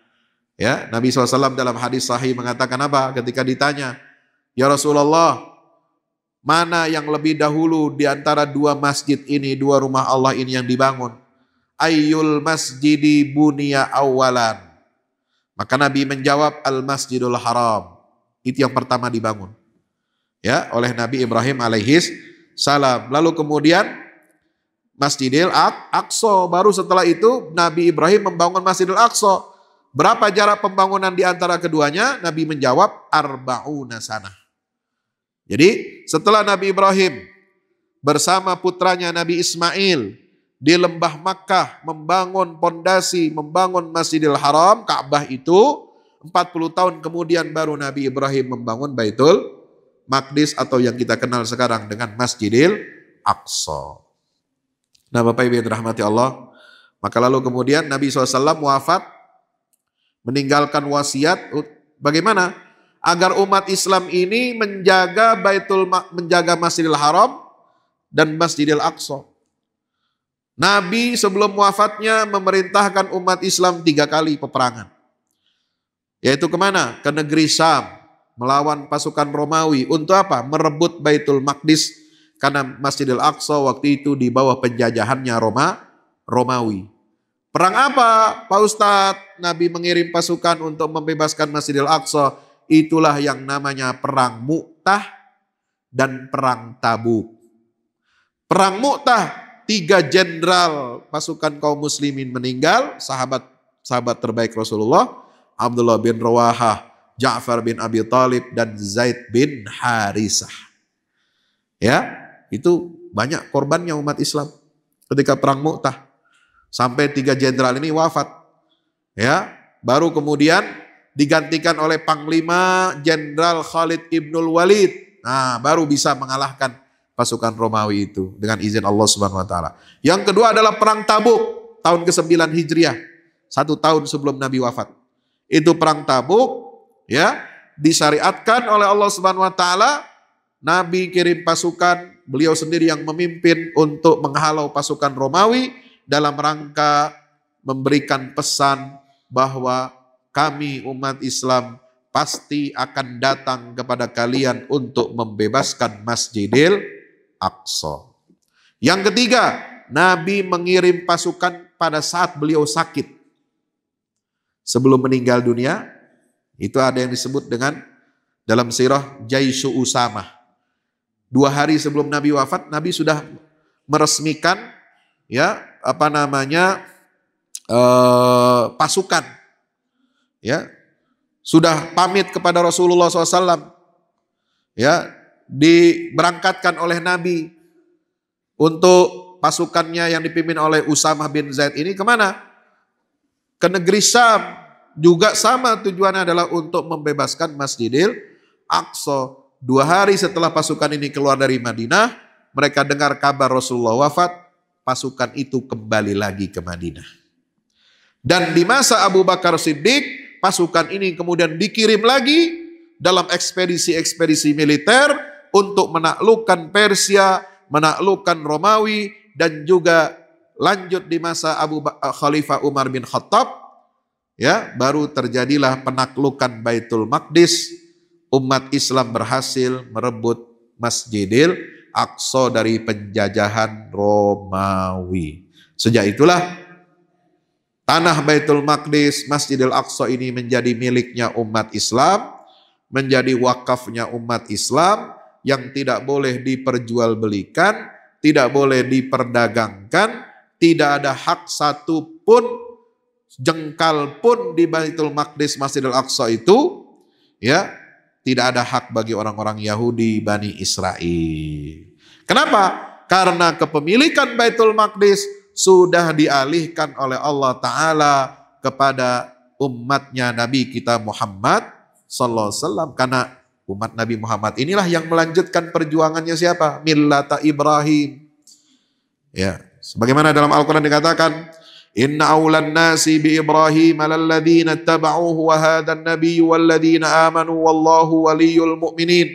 Ya, Nabi SAW dalam hadis sahih mengatakan apa ketika ditanya, Ya Rasulullah, mana yang lebih dahulu di antara dua masjid ini, dua rumah Allah ini yang dibangun? Ayyul masjidi bunia awalan. Maka Nabi menjawab, Al-Masjidul Haram. Itu yang pertama dibangun. Ya, oleh Nabi Ibrahim alaihis salam. Lalu kemudian Masjidil Aqsa. Baru setelah itu Nabi Ibrahim membangun Masjidil Aqsa. Berapa jarak pembangunan di antara keduanya? Nabi menjawab arbauna sana. Jadi setelah Nabi Ibrahim bersama putranya Nabi Ismail di lembah Makkah membangun pondasi, membangun Masjidil Haram, Ka'bah itu 40 tahun kemudian baru Nabi Ibrahim membangun Baitul Maqdis atau yang kita kenal sekarang dengan Masjidil Aqsa. Nah Bapak Ibu yang dirahmati Allah, maka lalu kemudian Nabi SAW wafat meninggalkan wasiat bagaimana? Agar umat Islam ini menjaga Baitul menjaga Masjidil Haram dan Masjidil Aqsa. Nabi sebelum wafatnya memerintahkan umat Islam tiga kali peperangan. Yaitu kemana? Ke negeri Syam, melawan pasukan Romawi. Untuk apa? Merebut Baitul Maqdis karena Masjidil Aqsa waktu itu di bawah penjajahannya Roma, Romawi. Perang apa Pak Ustadz? Nabi mengirim pasukan untuk membebaskan Masjidil Aqsa. Itulah yang namanya perang Mu'tah dan perang Tabuk. Perang Mu'tah tiga jenderal pasukan kaum muslimin meninggal, sahabat sahabat terbaik Rasulullah, Abdullah bin Rawaha, Ja'far bin Abi Talib dan Zaid bin Harisah. Ya, itu banyak korbannya umat Islam ketika perang Mu'tah. Sampai tiga jenderal ini wafat. Ya, baru kemudian digantikan oleh Panglima Jenderal Khalid Ibnul Walid. Nah, baru bisa mengalahkan pasukan Romawi itu dengan izin Allah Subhanahu wa taala. Yang kedua adalah perang Tabuk tahun ke-9 Hijriah, satu tahun sebelum Nabi wafat. Itu perang Tabuk ya, disyariatkan oleh Allah Subhanahu wa taala Nabi kirim pasukan, beliau sendiri yang memimpin untuk menghalau pasukan Romawi dalam rangka memberikan pesan bahwa kami umat Islam pasti akan datang kepada kalian untuk membebaskan Masjidil Aqsa. Yang ketiga, Nabi mengirim pasukan pada saat beliau sakit. Sebelum meninggal dunia, itu ada yang disebut dengan dalam sirah Jaisu Usama. Dua hari sebelum Nabi wafat, Nabi sudah meresmikan ya apa namanya eh, pasukan, ya sudah pamit kepada Rasulullah SAW, ya diberangkatkan oleh Nabi untuk pasukannya yang dipimpin oleh Usamah bin Zaid ini kemana? Ke negeri Syam juga sama tujuannya adalah untuk membebaskan Masjidil Aqsa. Dua hari setelah pasukan ini keluar dari Madinah, mereka dengar kabar Rasulullah wafat, pasukan itu kembali lagi ke Madinah. Dan di masa Abu Bakar Siddiq, pasukan ini kemudian dikirim lagi dalam ekspedisi-ekspedisi militer untuk menaklukkan Persia, menaklukkan Romawi, dan juga lanjut di masa Abu ba eh, Khalifah Umar bin Khattab, ya baru terjadilah penaklukan Baitul Maqdis, umat Islam berhasil merebut Masjidil Aqsa dari penjajahan Romawi. Sejak itulah tanah Baitul Maqdis, Masjidil Aqsa ini menjadi miliknya umat Islam, menjadi wakafnya umat Islam yang tidak boleh diperjualbelikan, tidak boleh diperdagangkan, tidak ada hak satu pun jengkal pun di Baitul Maqdis Masjidil Aqsa itu ya tidak ada hak bagi orang-orang Yahudi Bani Israel. Kenapa? Karena kepemilikan Baitul Maqdis sudah dialihkan oleh Allah Ta'ala kepada umatnya Nabi kita Muhammad Sallallahu Alaihi Wasallam. Karena umat Nabi Muhammad inilah yang melanjutkan perjuangannya siapa? Millata Ibrahim. Ya, sebagaimana dalam Al-Quran dikatakan, إن awlan nasi bi للذين اتبعوه وهذا النبي والذين آمنوا والله ولي المؤمنين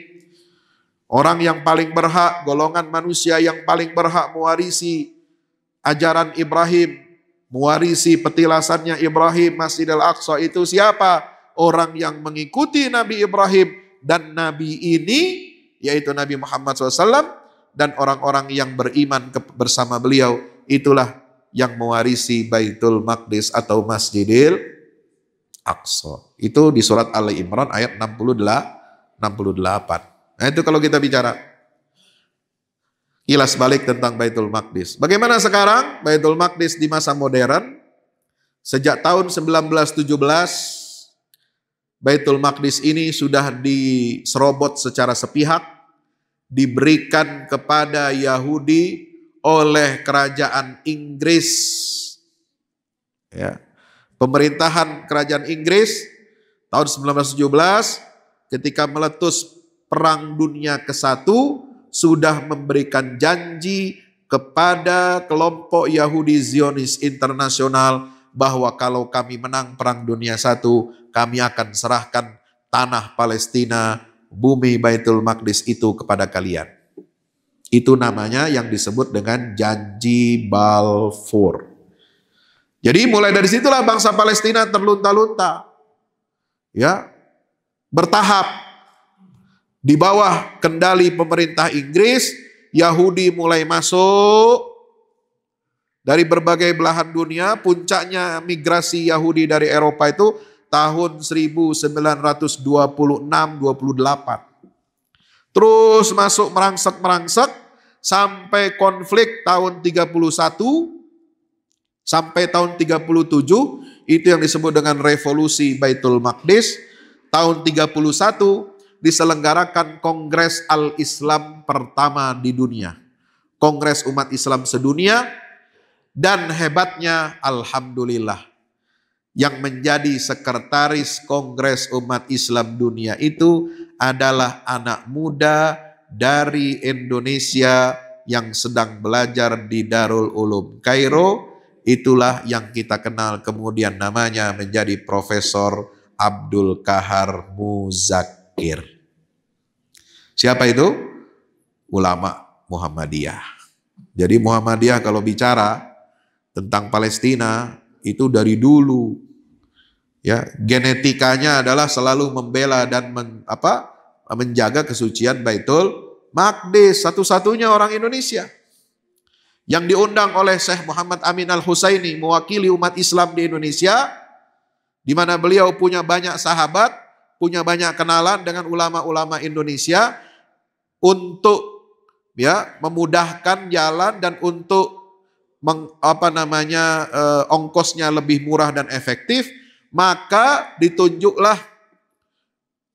Orang yang paling berhak, golongan manusia yang paling berhak mewarisi ajaran Ibrahim, mewarisi petilasannya Ibrahim Masjidil Aqsa itu siapa? Orang yang mengikuti Nabi Ibrahim dan Nabi ini yaitu Nabi Muhammad SAW dan orang-orang yang beriman bersama beliau itulah yang mewarisi Baitul Maqdis atau Masjidil Aqsa. Itu di surat Ali Imran ayat 68. Nah itu kalau kita bicara kilas balik tentang Baitul Maqdis. Bagaimana sekarang Baitul Maqdis di masa modern? Sejak tahun 1917 Baitul Maqdis ini sudah diserobot secara sepihak, diberikan kepada Yahudi oleh kerajaan Inggris. Ya. Pemerintahan kerajaan Inggris tahun 1917 ketika meletus perang dunia ke-1 sudah memberikan janji kepada kelompok Yahudi Zionis Internasional bahwa kalau kami menang perang dunia 1 kami akan serahkan tanah Palestina, bumi Baitul Maqdis itu kepada kalian. Itu namanya yang disebut dengan janji Balfour. Jadi mulai dari situlah bangsa Palestina terlunta-lunta. Ya. Bertahap di bawah kendali pemerintah Inggris, Yahudi mulai masuk dari berbagai belahan dunia, puncaknya migrasi Yahudi dari Eropa itu tahun 1926-28. Terus masuk merangsek-merangsek sampai konflik tahun 31 sampai tahun 37 itu yang disebut dengan revolusi Baitul Maqdis tahun 31 diselenggarakan Kongres Al-Islam pertama di dunia. Kongres umat Islam sedunia dan hebatnya alhamdulillah yang menjadi sekretaris Kongres Umat Islam Dunia itu adalah anak muda dari Indonesia yang sedang belajar di Darul Ulum Kairo. Itulah yang kita kenal kemudian namanya menjadi Profesor Abdul Kahar Muzakir. Siapa itu? Ulama Muhammadiyah. Jadi Muhammadiyah kalau bicara tentang Palestina itu dari dulu Ya, genetikanya adalah selalu membela dan men, apa? menjaga kesucian Baitul Maqdis, satu-satunya orang Indonesia yang diundang oleh Syekh Muhammad Amin Al Husaini mewakili umat Islam di Indonesia di mana beliau punya banyak sahabat, punya banyak kenalan dengan ulama-ulama Indonesia untuk ya memudahkan jalan dan untuk meng, apa namanya eh, ongkosnya lebih murah dan efektif maka ditunjuklah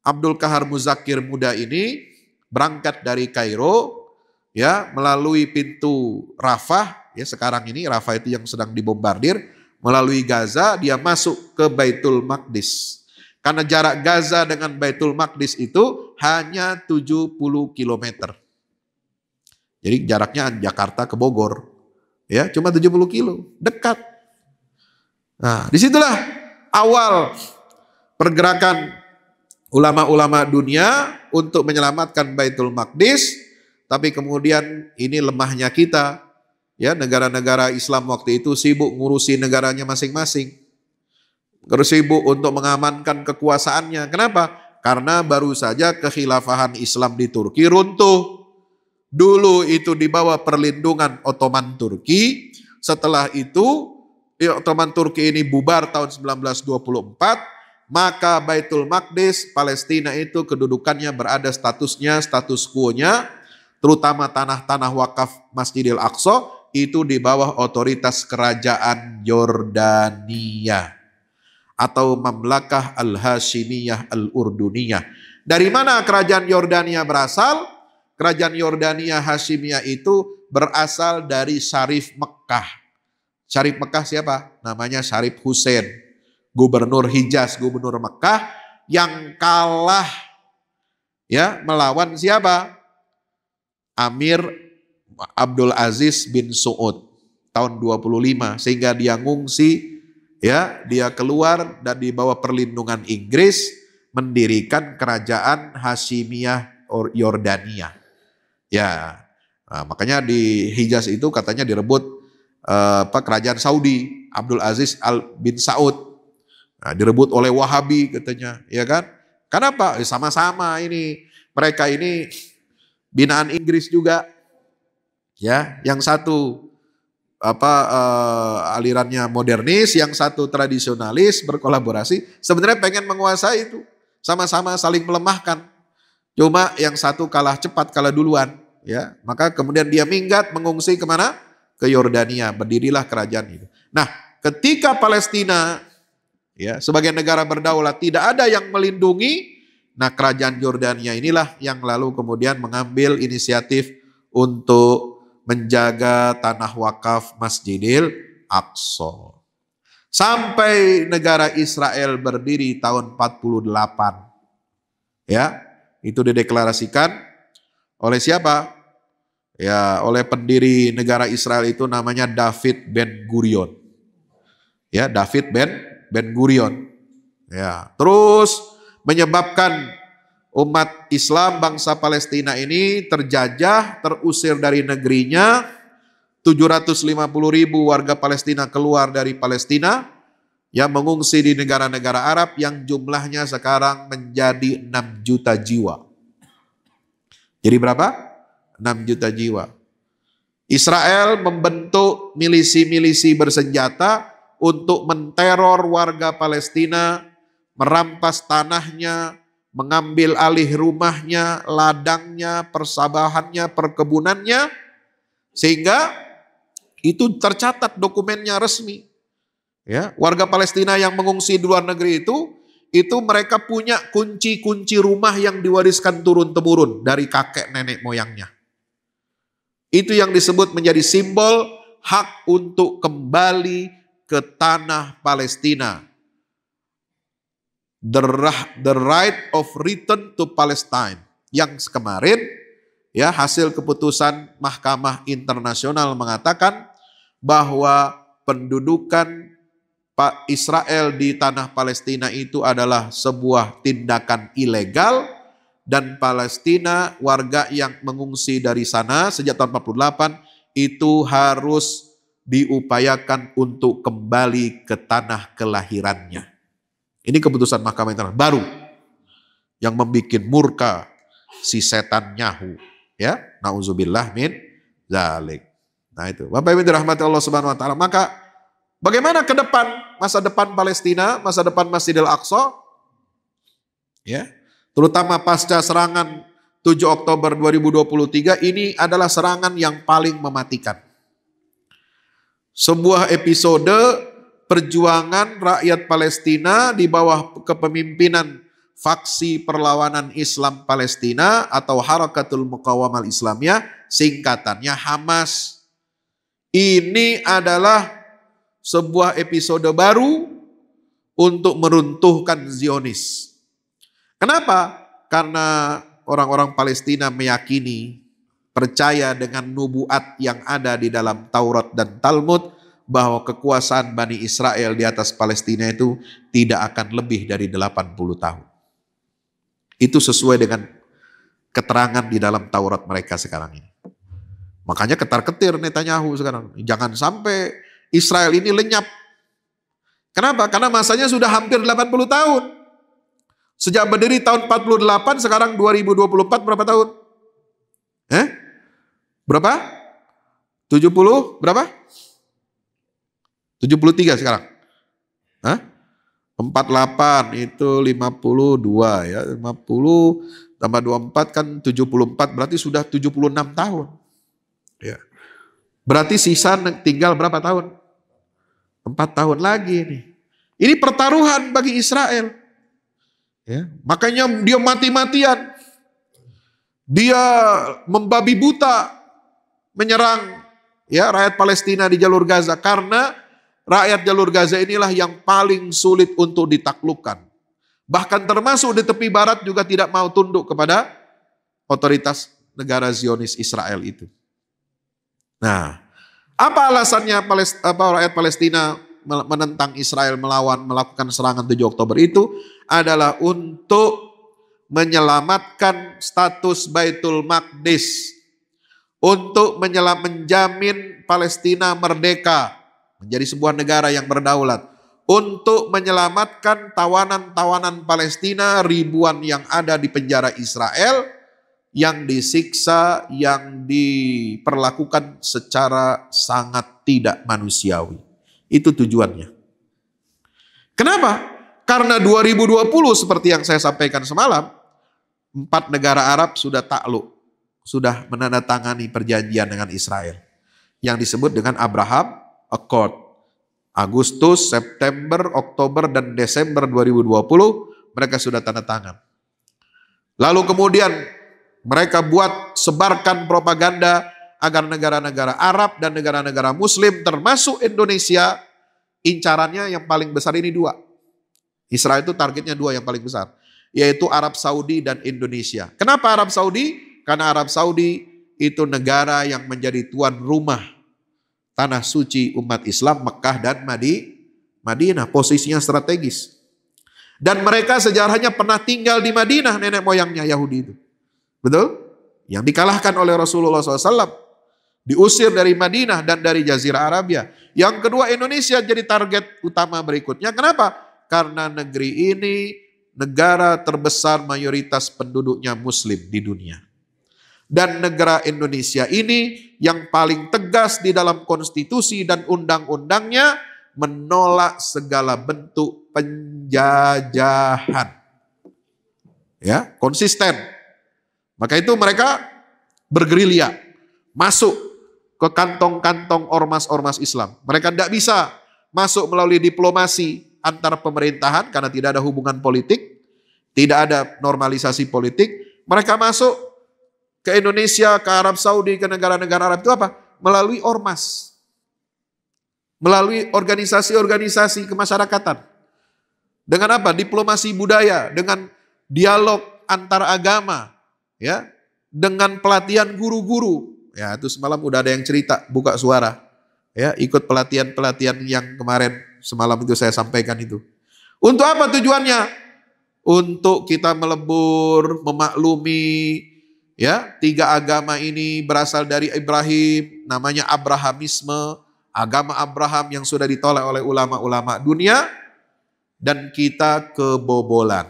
Abdul Kahar Muzakir muda ini berangkat dari Kairo ya melalui pintu Rafah ya sekarang ini Rafah itu yang sedang dibombardir melalui Gaza dia masuk ke Baitul Maqdis. Karena jarak Gaza dengan Baitul Maqdis itu hanya 70 km. Jadi jaraknya Jakarta ke Bogor. Ya, cuma 70 kilo, dekat. Nah, disitulah awal pergerakan ulama-ulama dunia untuk menyelamatkan Baitul Maqdis, tapi kemudian ini lemahnya kita. Ya, negara-negara Islam waktu itu sibuk ngurusi negaranya masing-masing. terus Sibuk untuk mengamankan kekuasaannya. Kenapa? Karena baru saja kekhilafahan Islam di Turki runtuh. Dulu itu dibawa perlindungan Ottoman Turki, setelah itu Ottoman Turki ini bubar tahun 1924, maka Baitul Maqdis Palestina itu kedudukannya berada statusnya status quo-nya terutama tanah-tanah wakaf Masjidil Aqsa itu di bawah otoritas kerajaan Yordania atau Mamlakah Al-Hashimiyah Al-Urduniyah. Dari mana kerajaan Yordania berasal? Kerajaan Yordania Hashimiyah itu berasal dari Syarif Mekah Syarif Mekah siapa? Namanya Syarif Hussein. Gubernur Hijaz, gubernur Mekah yang kalah ya melawan siapa? Amir Abdul Aziz bin Suud tahun 25 sehingga dia ngungsi ya dia keluar dan dibawa perlindungan Inggris mendirikan kerajaan Hashimiyah Yordania. Ya, nah, makanya di Hijaz itu katanya direbut Eh, apa kerajaan Saudi Abdul Aziz Al bin Saud nah, direbut oleh Wahabi katanya ya kan kenapa ya, sama-sama ini mereka ini binaan Inggris juga ya yang satu apa uh, alirannya modernis yang satu tradisionalis berkolaborasi sebenarnya pengen menguasai itu sama-sama saling melemahkan cuma yang satu kalah cepat kalah duluan ya maka kemudian dia minggat mengungsi kemana ke Yordania, berdirilah kerajaan itu. Nah, ketika Palestina ya sebagai negara berdaulat tidak ada yang melindungi, nah kerajaan Yordania inilah yang lalu kemudian mengambil inisiatif untuk menjaga tanah wakaf Masjidil Aqsa. Sampai negara Israel berdiri tahun 48. Ya, itu dideklarasikan oleh siapa? ya oleh pendiri negara Israel itu namanya David Ben Gurion. Ya, David Ben Ben Gurion. Ya, terus menyebabkan umat Islam bangsa Palestina ini terjajah, terusir dari negerinya. 750 ribu warga Palestina keluar dari Palestina yang mengungsi di negara-negara Arab yang jumlahnya sekarang menjadi 6 juta jiwa. Jadi berapa? 6 juta jiwa. Israel membentuk milisi-milisi bersenjata untuk menteror warga Palestina, merampas tanahnya, mengambil alih rumahnya, ladangnya, persabahannya, perkebunannya, sehingga itu tercatat dokumennya resmi. Ya, warga Palestina yang mengungsi di luar negeri itu, itu mereka punya kunci-kunci rumah yang diwariskan turun temurun dari kakek nenek moyangnya. Itu yang disebut menjadi simbol hak untuk kembali ke tanah Palestina. The, right of return to Palestine. Yang kemarin ya hasil keputusan Mahkamah Internasional mengatakan bahwa pendudukan Israel di tanah Palestina itu adalah sebuah tindakan ilegal dan Palestina warga yang mengungsi dari sana sejak tahun 48 itu harus diupayakan untuk kembali ke tanah kelahirannya. Ini keputusan Mahkamah Internasional baru yang membuat murka si setan nyahu ya nauzubillah min zalik. Nah itu. Bapak Ibu dirahmati Allah Subhanahu wa taala, maka bagaimana ke depan masa depan Palestina, masa depan Masjidil Aqsa? Ya terutama pasca serangan 7 Oktober 2023 ini adalah serangan yang paling mematikan. Sebuah episode perjuangan rakyat Palestina di bawah kepemimpinan faksi perlawanan Islam Palestina atau Harakatul Muqawamal Islamiyah, singkatannya Hamas. Ini adalah sebuah episode baru untuk meruntuhkan Zionis. Kenapa? Karena orang-orang Palestina meyakini, percaya dengan nubuat yang ada di dalam Taurat dan Talmud bahwa kekuasaan Bani Israel di atas Palestina itu tidak akan lebih dari 80 tahun. Itu sesuai dengan keterangan di dalam Taurat mereka sekarang ini. Makanya ketar-ketir Netanyahu sekarang. Jangan sampai Israel ini lenyap. Kenapa? Karena masanya sudah hampir 80 tahun. Sejak berdiri tahun 48, sekarang 2024 berapa tahun? Eh? Berapa? 70 berapa? 73 sekarang. Hah? 48 itu 52 ya. 50 tambah 24 kan 74 berarti sudah 76 tahun. Ya. Berarti sisa tinggal berapa tahun? 4 tahun lagi ini. Ini pertaruhan bagi Israel. Ya, makanya dia mati-matian. Dia membabi buta menyerang ya rakyat Palestina di jalur Gaza karena rakyat jalur Gaza inilah yang paling sulit untuk ditaklukkan. Bahkan termasuk di tepi barat juga tidak mau tunduk kepada otoritas negara Zionis Israel itu. Nah, apa alasannya rakyat Palestina menentang Israel melawan melakukan serangan 7 Oktober itu adalah untuk menyelamatkan status Baitul Maqdis untuk menyelam menjamin Palestina merdeka menjadi sebuah negara yang berdaulat untuk menyelamatkan tawanan-tawanan Palestina ribuan yang ada di penjara Israel yang disiksa, yang diperlakukan secara sangat tidak manusiawi. Itu tujuannya. Kenapa? Karena 2020 seperti yang saya sampaikan semalam, empat negara Arab sudah takluk, sudah menandatangani perjanjian dengan Israel yang disebut dengan Abraham Accord. Agustus, September, Oktober dan Desember 2020 mereka sudah tanda tangan. Lalu kemudian mereka buat sebarkan propaganda agar negara-negara Arab dan negara-negara Muslim termasuk Indonesia incarannya yang paling besar ini dua. Israel itu targetnya dua yang paling besar, yaitu Arab Saudi dan Indonesia. Kenapa Arab Saudi? Karena Arab Saudi itu negara yang menjadi tuan rumah tanah suci umat Islam Mekah dan Madi, Madinah, posisinya strategis. Dan mereka sejarahnya pernah tinggal di Madinah nenek moyangnya Yahudi itu. Betul? Yang dikalahkan oleh Rasulullah SAW diusir dari Madinah dan dari Jazirah Arabia. Yang kedua Indonesia jadi target utama berikutnya. Kenapa? Karena negeri ini negara terbesar mayoritas penduduknya muslim di dunia. Dan negara Indonesia ini yang paling tegas di dalam konstitusi dan undang-undangnya menolak segala bentuk penjajahan. Ya, konsisten. Maka itu mereka bergerilya, masuk ke kantong-kantong ormas-ormas Islam. Mereka tidak bisa masuk melalui diplomasi antar pemerintahan karena tidak ada hubungan politik, tidak ada normalisasi politik. Mereka masuk ke Indonesia, ke Arab Saudi, ke negara-negara Arab itu apa? Melalui ormas. Melalui organisasi-organisasi kemasyarakatan. Dengan apa? Diplomasi budaya, dengan dialog antar agama, ya, dengan pelatihan guru-guru, Ya, itu semalam udah ada yang cerita buka suara. Ya, ikut pelatihan-pelatihan yang kemarin semalam itu saya sampaikan itu. Untuk apa tujuannya? Untuk kita melebur, memaklumi ya, tiga agama ini berasal dari Ibrahim, namanya Abrahamisme, agama Abraham yang sudah ditolak oleh ulama-ulama dunia dan kita kebobolan.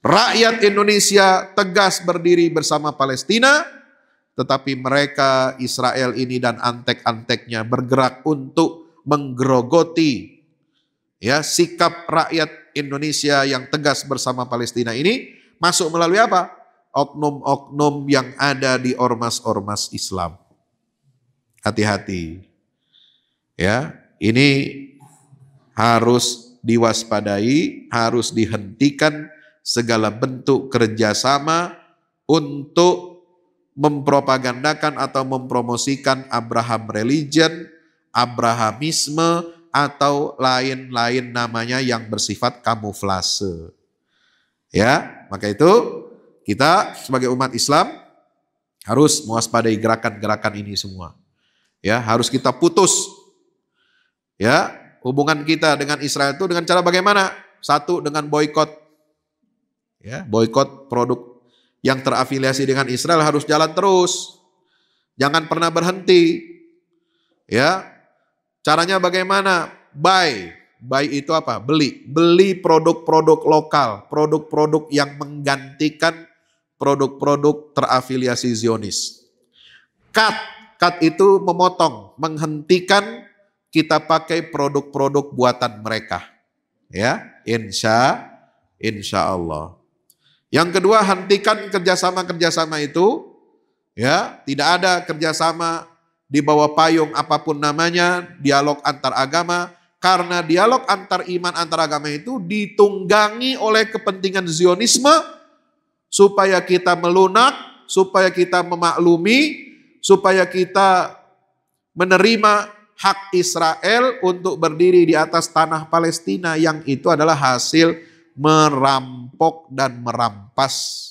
Rakyat Indonesia tegas berdiri bersama Palestina tetapi mereka Israel ini dan antek-anteknya bergerak untuk menggerogoti ya sikap rakyat Indonesia yang tegas bersama Palestina ini masuk melalui apa? Oknum-oknum yang ada di ormas-ormas Islam. Hati-hati. Ya, ini harus diwaspadai, harus dihentikan segala bentuk kerjasama untuk mempropagandakan atau mempromosikan Abraham religion, Abrahamisme, atau lain-lain namanya yang bersifat kamuflase. Ya, maka itu kita sebagai umat Islam harus mewaspadai gerakan-gerakan ini semua. Ya, harus kita putus. Ya, hubungan kita dengan Israel itu dengan cara bagaimana? Satu dengan boykot. Ya, boykot produk yang terafiliasi dengan Israel harus jalan terus. Jangan pernah berhenti. Ya. Caranya bagaimana? Buy. Buy itu apa? Beli. Beli produk-produk lokal, produk-produk yang menggantikan produk-produk terafiliasi Zionis. Cut. Cut itu memotong, menghentikan kita pakai produk-produk buatan mereka. Ya, insya, insya Allah. Yang kedua, hentikan kerjasama-kerjasama itu. Ya, tidak ada kerjasama di bawah payung apapun namanya, dialog antar agama. Karena dialog antar iman antar agama itu ditunggangi oleh kepentingan Zionisme supaya kita melunak, supaya kita memaklumi, supaya kita menerima hak Israel untuk berdiri di atas tanah Palestina yang itu adalah hasil merampok dan merampas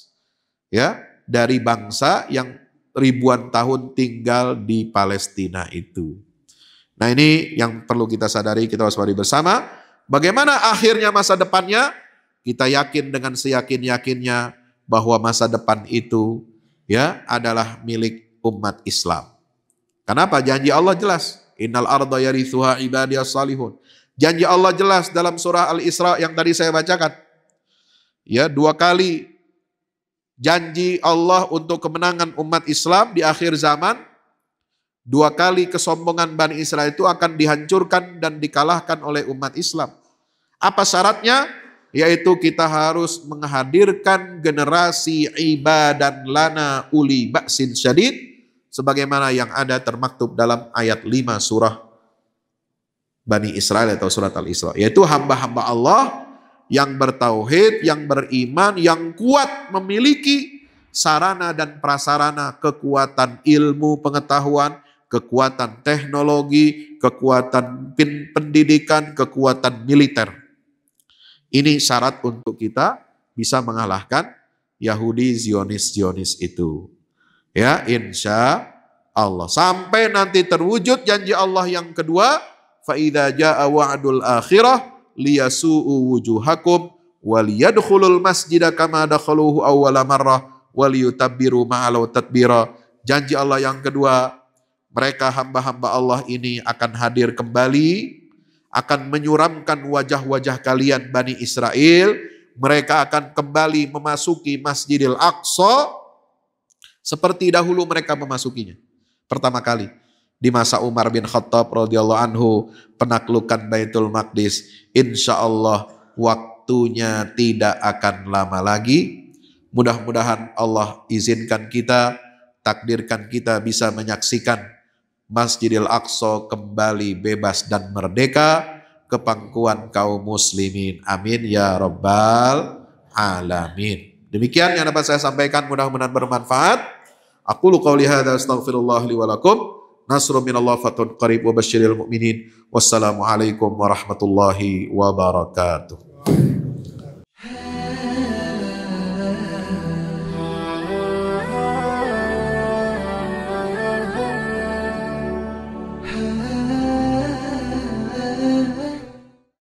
ya dari bangsa yang ribuan tahun tinggal di Palestina itu. Nah, ini yang perlu kita sadari, kita waspadai bersama. Bagaimana akhirnya masa depannya? Kita yakin dengan seyakin-yakinnya bahwa masa depan itu ya adalah milik umat Islam. Kenapa? Janji Allah jelas. Innal arda yarithuha ibadiyas salihun. Janji Allah jelas dalam surah Al-Isra yang tadi saya bacakan. Ya, dua kali janji Allah untuk kemenangan umat Islam di akhir zaman. Dua kali kesombongan Bani Israel itu akan dihancurkan dan dikalahkan oleh umat Islam. Apa syaratnya? Yaitu kita harus menghadirkan generasi ibadan lana uli baksin syadid sebagaimana yang ada termaktub dalam ayat 5 surah Bani Israel atau surat Al-Isra. Yaitu hamba-hamba Allah yang bertauhid, yang beriman, yang kuat memiliki sarana dan prasarana kekuatan ilmu pengetahuan, kekuatan teknologi, kekuatan pendidikan, kekuatan militer. Ini syarat untuk kita bisa mengalahkan Yahudi Zionis-Zionis itu. Ya, insya Allah. Sampai nanti terwujud janji Allah yang kedua, fa idza jaa wa'dul akhirah liyasu'u wujuhakum wa liyadkhulul masjida kama dakhaluhu awwala marrah wa ma'alau tadbira janji Allah yang kedua mereka hamba-hamba Allah ini akan hadir kembali akan menyuramkan wajah-wajah kalian Bani Israel mereka akan kembali memasuki Masjidil Aqsa seperti dahulu mereka memasukinya pertama kali di masa Umar bin Khattab radhiyallahu anhu penaklukan Baitul Maqdis. Insya Allah waktunya tidak akan lama lagi. Mudah-mudahan Allah izinkan kita, takdirkan kita bisa menyaksikan Masjidil Aqsa kembali bebas dan merdeka ke pangkuan kaum muslimin. Amin ya rabbal alamin. Demikian yang dapat saya sampaikan mudah-mudahan bermanfaat. Aku lu qauli hadza astaghfirullah li نصر من الله فتح قريب وبشر المؤمنين والسلام عليكم ورحمة الله وبركاته